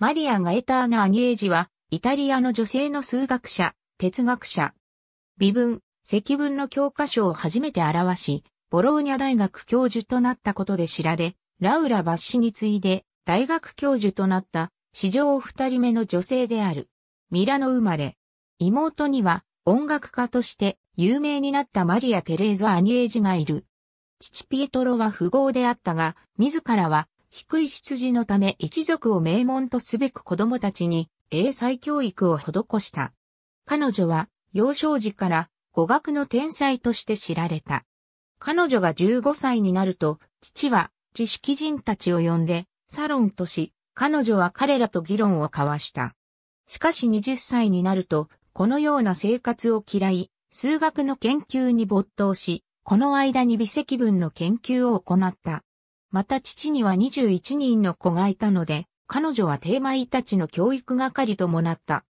マリア・ガエターナ・アニエージは、イタリアの女性の数学者、哲学者。微分、積分の教科書を初めて表し、ボローニャ大学教授となったことで知られ、ラウラ・バッシに次いで、大学教授となった、史上二人目の女性である。ミラノ生まれ。妹には、音楽家として有名になったマリア・テレーザ・アニエージがいる。父ピエトロは富豪であったが、自らは低い出自のため一族を名門とすべく子供たちに英才教育を施した。彼女は幼少時から語学の天才として知られた。彼女が15歳になると、父は知識人たちを呼んでサロンとし、彼女は彼らと議論を交わした。しかし20歳になると、このような生活を嫌い、数学の研究に没頭し、この間に微積分の研究を行った。また父には21人の子がいたので、彼女はテーマイたちの教育係ともなった。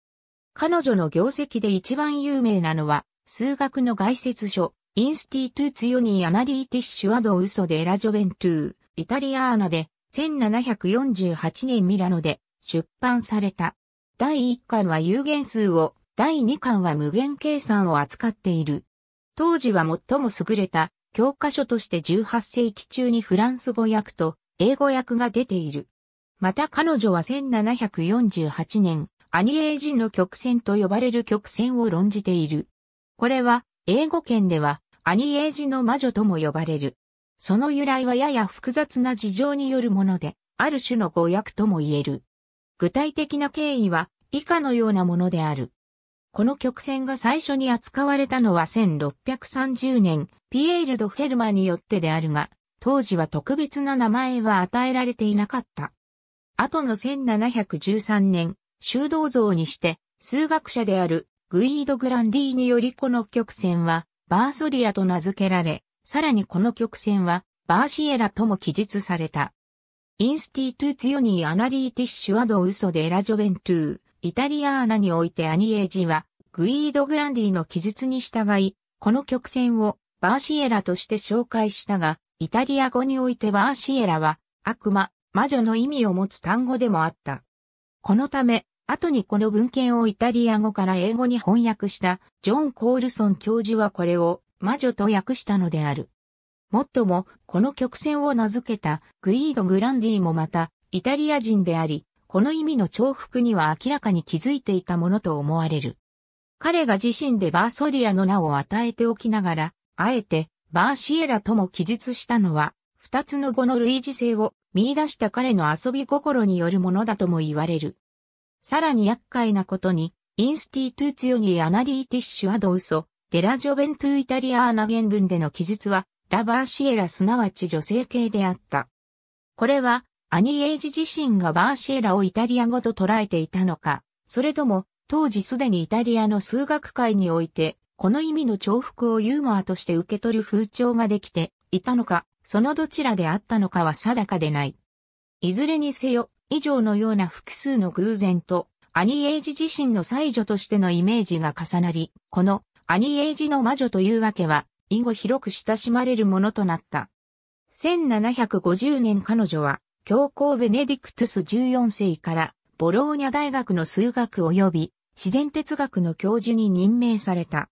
彼女の業績で一番有名なのは、数学の概説書、インスティトゥーツヨニーアナリーティッシュアドウソデラジョベントゥー、イタリアーナで、1748年ミラノで出版された。第1巻は有限数を、第2巻は無限計算を扱っている。当時は最も優れた教科書として18世紀中にフランス語訳と英語訳が出ている。また彼女は1748年、アニエージの曲線と呼ばれる曲線を論じている。これは、英語圏では、アニエージの魔女とも呼ばれる。その由来はやや複雑な事情によるもので、ある種の語訳とも言える。具体的な経緯は、以下のようなものである。この曲線が最初に扱われたのは1630年、ピエール・ド・フェルマによってであるが、当時は特別な名前は与えられていなかった。後の1713年、修道像にして、数学者であるグイード・グランディによりこの曲線は、バーソリアと名付けられ、さらにこの曲線は、バーシエラとも記述された。インスティトゥツヨニー・アナリーティッシュ・アド・ウソ・デ・ラジョベントゥー。イタリアーナにおいてアニエージは、グイード・グランディの記述に従い、この曲線をバーシエラとして紹介したが、イタリア語においてバーシエラは、悪魔、魔女の意味を持つ単語でもあった。このため、後にこの文献をイタリア語から英語に翻訳したジョン・コールソン教授はこれを魔女と訳したのである。もっとも、この曲線を名付けたグイード・グランディもまたイタリア人であり、この意味の重複には明らかに気づいていたものと思われる。彼が自身でバーソリアの名を与えておきながら、あえてバーシエラとも記述したのは、二つの語の類似性を見出した彼の遊び心によるものだとも言われる。さらに厄介なことに、インスティトゥーツヨニーアナリーティッシュアドウソ、デラジョベントゥイタリアーナ原文での記述は、ラバーシエラすなわち女性系であった。これは、アニエイジ自身がバーシェラをイタリア語と捉えていたのか、それとも、当時すでにイタリアの数学界において、この意味の重複をユーモアとして受け取る風潮ができていたのか、そのどちらであったのかは定かでない。いずれにせよ、以上のような複数の偶然と、アニエイジ自身の才女としてのイメージが重なり、このアニエイジの魔女というわけは、以後広く親しまれるものとなった。1750年彼女は教皇ベネディクトゥス14世からボローニャ大学の数学及び自然哲学の教授に任命された。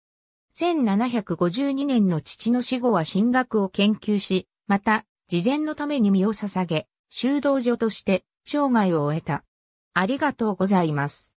1752年の父の死後は神学を研究し、また、事前のために身を捧げ、修道女として生涯を終えた。ありがとうございます。